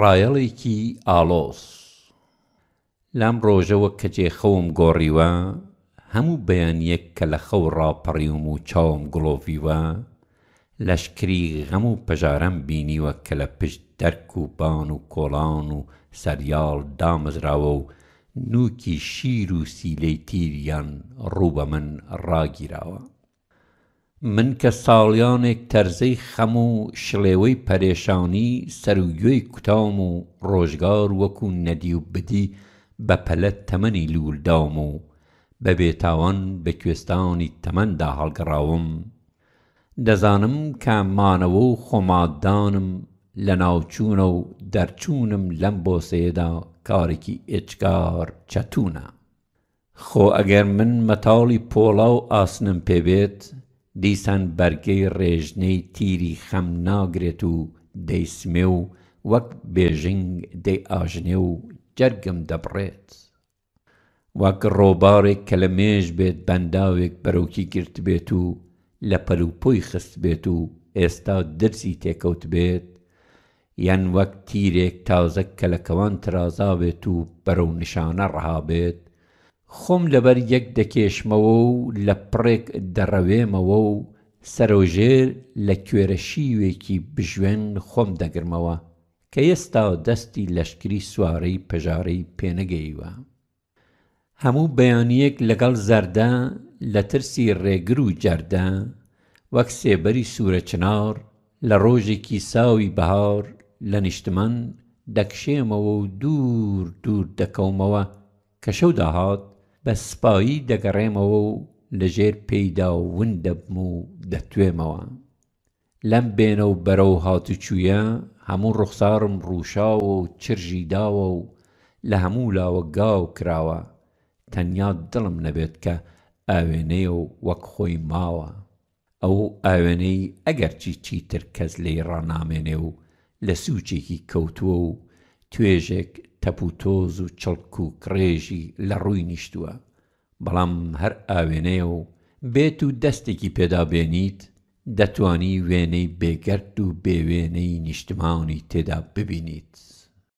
ڕایەڵێکی ئالۆس لام ڕۆژەوە کە جێخەوم گۆڕیوە هەموو بەیانیەک کە لە خەو ڕاپەڕیوم و چاوم گڵۆڤیوە لەشکری غەم و پەژارەم بینیوە کە لە پشت دەرک و بان و کۆڵان و سەریال دامزراوە و نوکی شیر و سیلەی تیریان ڕوو بە من ڕاگیراوە من کە ساڵیانێک تەرزەی خەم و شلێوەی پەرێشانی سەرگوێی کوتام و ڕۆژگار وەکو نەدی و بدی بە پەلەت تەمەنی لوولدام و بە بێتاوان بە کوێستانی تەمەندا هەڵگەڕاوم دەزانم کەمانەوە و خۆمادانم لە ناوچوونە و دەرچوونم لەم بۆسێدا کارێکی ئێچکار چەتونە خۆ ئەگەر من مەتاڵی پۆڵا و ئاسنم پێبێت دیسان بەرگەی ڕێژنەی تیری خەم ناگرێت و دەیسمێ و وەک بێژنگ دەی ئاژنێ و جەرگم دەبڕێت وەک ڕۆبارێک کە لە مێژ بێت بەنداوێک بەرەوکی گرت بێت و لە پەلوپۆی خست بێت و ئێستا دەرسی تێکەوت بێت یەن وەک تیرێک تازە کە لەکەوان ترازا بێت و بەرەو نیشانە ڕها بێت خۆم لەبەر یەک دەکێشمەوە و لە پڕێک دەڕەوێمەوە و سەرۆژێر لە کوێرە شیوێکی بژوێن خۆم دەگرمەوە کە ئێستا دەستی لەشکری سوارەی پەژارەی پێنەگەیوە. هەموو بەیانیەک لەگەڵ زەردا لە ترسی ڕێگر و جەردا وەک سێبەری سوورە چنار لە ڕۆژێکی ساوی بەهار لە نیشتمان دەکشێمەوە و دوور دوور دەکەومەوە کە شەو داهات بە سپایی دەگەڕێمەوە و لەژێر پێیدا و ون دەبم و دەتوێمەوە لەم بێنە و بەرەو هاتوچوویە هەموو ڕوخسارم ڕووشاوە و چرژی داوە و لە هەموو لاوە گاو کراوە تەنیا دڵم نەبێت کە ئاوێنەیە و وەک خۆی ماوە ئەو ئاوێنەی ئەگەرچی چیتر کەس لێی ڕانامێنێ و لە سوچێکی کەوتووە و توێژێک تەپوتۆز و چڵک و کڕێژی لە ڕووی نیشتووە بەڵام هەر ئاوێنەیە و بێت و دەستێکی پێدابێنیت دەتوانی وێنەی بێگەرد و بێوێنەی نیشتماونی تێدا ببینیت.